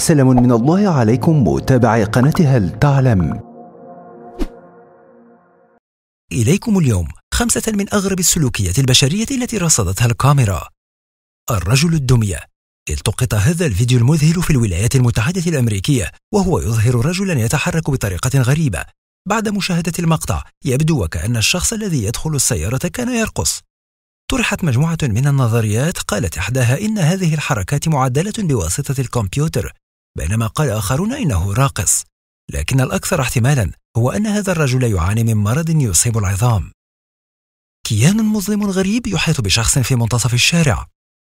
سلام من الله عليكم متابعي قناة هل تعلم إليكم اليوم خمسة من أغرب السلوكيات البشرية التي رصدتها الكاميرا الرجل الدمية التقط هذا الفيديو المذهل في الولايات المتحدة الأمريكية وهو يظهر رجلا يتحرك بطريقة غريبة بعد مشاهدة المقطع يبدو وكأن الشخص الذي يدخل السيارة كان يرقص طرحت مجموعة من النظريات قالت إحداها إن هذه الحركات معدلة بواسطة الكمبيوتر بينما قال آخرون إنه راقص لكن الأكثر احتمالا هو أن هذا الرجل يعاني من مرض يصيب العظام كيان مظلم غريب يحيط بشخص في منتصف الشارع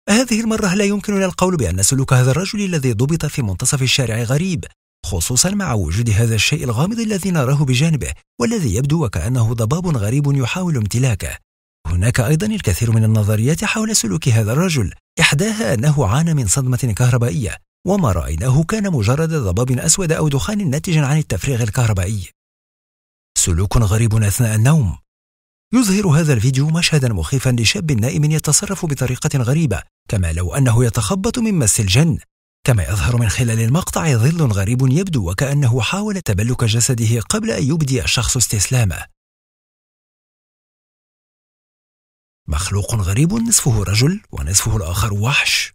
هذه المرة لا يمكننا القول بأن سلوك هذا الرجل الذي ضبط في منتصف الشارع غريب خصوصا مع وجود هذا الشيء الغامض الذي نراه بجانبه والذي يبدو وكأنه ضباب غريب يحاول امتلاكه هناك أيضا الكثير من النظريات حول سلوك هذا الرجل إحداها أنه عانى من صدمة كهربائية وما رأيناه كان مجرد ضباب أسود أو دخان ناتج عن التفريغ الكهربائي سلوك غريب أثناء النوم يظهر هذا الفيديو مشهدا مخيفا لشاب نائم يتصرف بطريقة غريبة كما لو أنه يتخبط من مس الجن كما يظهر من خلال المقطع ظل غريب يبدو وكأنه حاول تبلك جسده قبل أن يبدي الشخص استسلامه مخلوق غريب نصفه رجل ونصفه الآخر وحش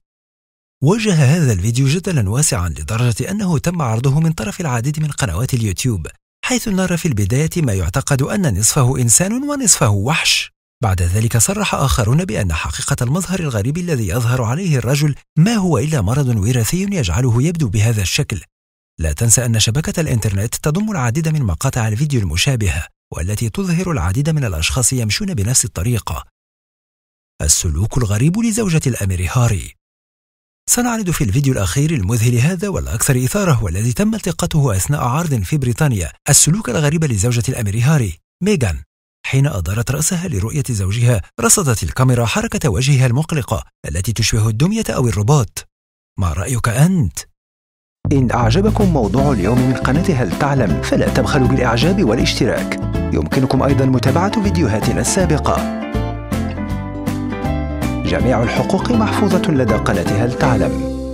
وجه هذا الفيديو جدلا واسعا لدرجة أنه تم عرضه من طرف العديد من قنوات اليوتيوب حيث نرى في البداية ما يعتقد أن نصفه إنسان ونصفه وحش بعد ذلك صرح آخرون بأن حقيقة المظهر الغريب الذي يظهر عليه الرجل ما هو إلا مرض وراثي يجعله يبدو بهذا الشكل لا تنسى أن شبكة الإنترنت تضم العديد من مقاطع الفيديو المشابهة والتي تظهر العديد من الأشخاص يمشون بنفس الطريقة السلوك الغريب لزوجة الأمير هاري سنعرض في الفيديو الأخير المذهل هذا والأكثر إثارة والذي تم التقاطه أثناء عرض في بريطانيا السلوك الغريب لزوجة الأمير هاري ميغان حين أدارت رأسها لرؤية زوجها رصدت الكاميرا حركة وجهها المقلقة التي تشبه الدمية أو الرباط ما رأيك أنت؟ إن أعجبكم موضوع اليوم من قناة هل تعلم فلا تبخلوا بالإعجاب والاشتراك يمكنكم أيضا متابعة فيديوهاتنا السابقة جميع الحقوق محفوظة لدى قناة هل تعلم